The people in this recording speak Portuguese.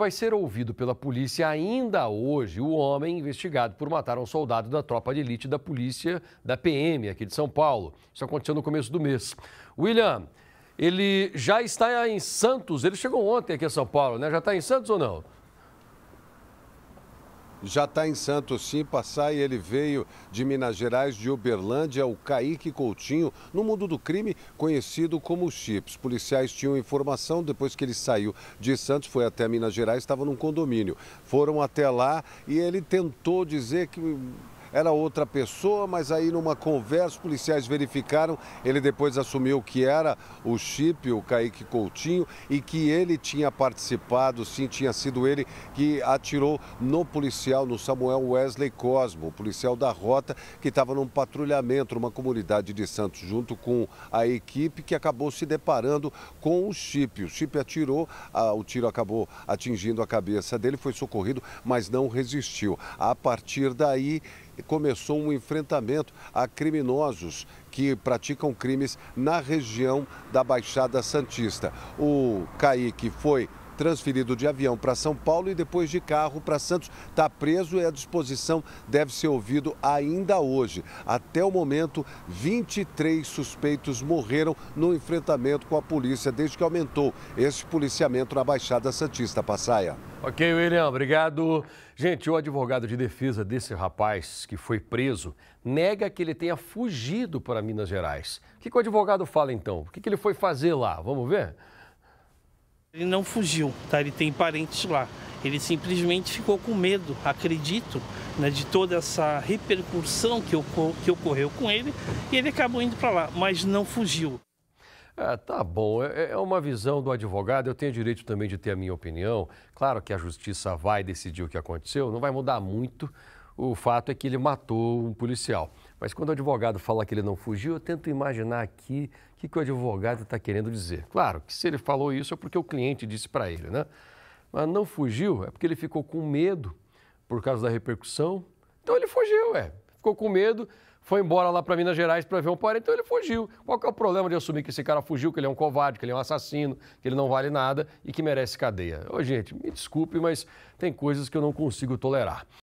Vai ser ouvido pela polícia ainda hoje o homem investigado por matar um soldado da tropa de elite da polícia da PM aqui de São Paulo. Isso aconteceu no começo do mês. William, ele já está em Santos, ele chegou ontem aqui a São Paulo, né? Já está em Santos ou não? já está em Santos sim, passar e ele veio de Minas Gerais, de Uberlândia, o Kaique Coutinho, no mundo do crime conhecido como Chips. Policiais tinham informação, depois que ele saiu de Santos, foi até Minas Gerais, estava num condomínio. Foram até lá e ele tentou dizer que era outra pessoa, mas aí numa conversa os policiais verificaram, ele depois assumiu que era o Chip, o Kaique Coutinho, e que ele tinha participado, sim, tinha sido ele que atirou no policial, no Samuel Wesley Cosmo, o policial da rota que estava num patrulhamento numa comunidade de Santos, junto com a equipe que acabou se deparando com o Chip. O Chip atirou, a, o tiro acabou atingindo a cabeça dele, foi socorrido, mas não resistiu. A partir daí, começou um enfrentamento a criminosos que praticam crimes na região da Baixada Santista. O Kaique foi transferido de avião para São Paulo e depois de carro para Santos. Está preso e a disposição deve ser ouvido ainda hoje. Até o momento, 23 suspeitos morreram no enfrentamento com a polícia desde que aumentou esse policiamento na Baixada Santista Passaia. Ok, William, obrigado. Gente, o advogado de defesa desse rapaz que foi preso nega que ele tenha fugido para Minas Gerais. O que, que o advogado fala então? O que, que ele foi fazer lá? Vamos ver? Ele não fugiu, tá? Ele tem parentes lá. Ele simplesmente ficou com medo, acredito, né, de toda essa repercussão que, ocor que ocorreu com ele e ele acabou indo para lá, mas não fugiu. É, tá bom, é, é, uma visão do advogado, eu tenho direito também de ter a minha opinião. Claro que a justiça vai decidir o que aconteceu, não vai mudar muito o fato é que ele matou um policial. Mas quando o advogado fala que ele não fugiu, eu tento imaginar aqui o que, que o advogado está querendo dizer. Claro que se ele falou isso é porque o cliente disse para ele, né? Mas não fugiu é porque ele ficou com medo por causa da repercussão. Então ele fugiu, é. Ficou com medo, foi embora lá para Minas Gerais para ver um parente, então ele fugiu. Qual que é o problema de assumir que esse cara fugiu, que ele é um covarde, que ele é um assassino, que ele não vale nada e que merece cadeia? Ô, gente, me desculpe, mas tem coisas que eu não consigo tolerar.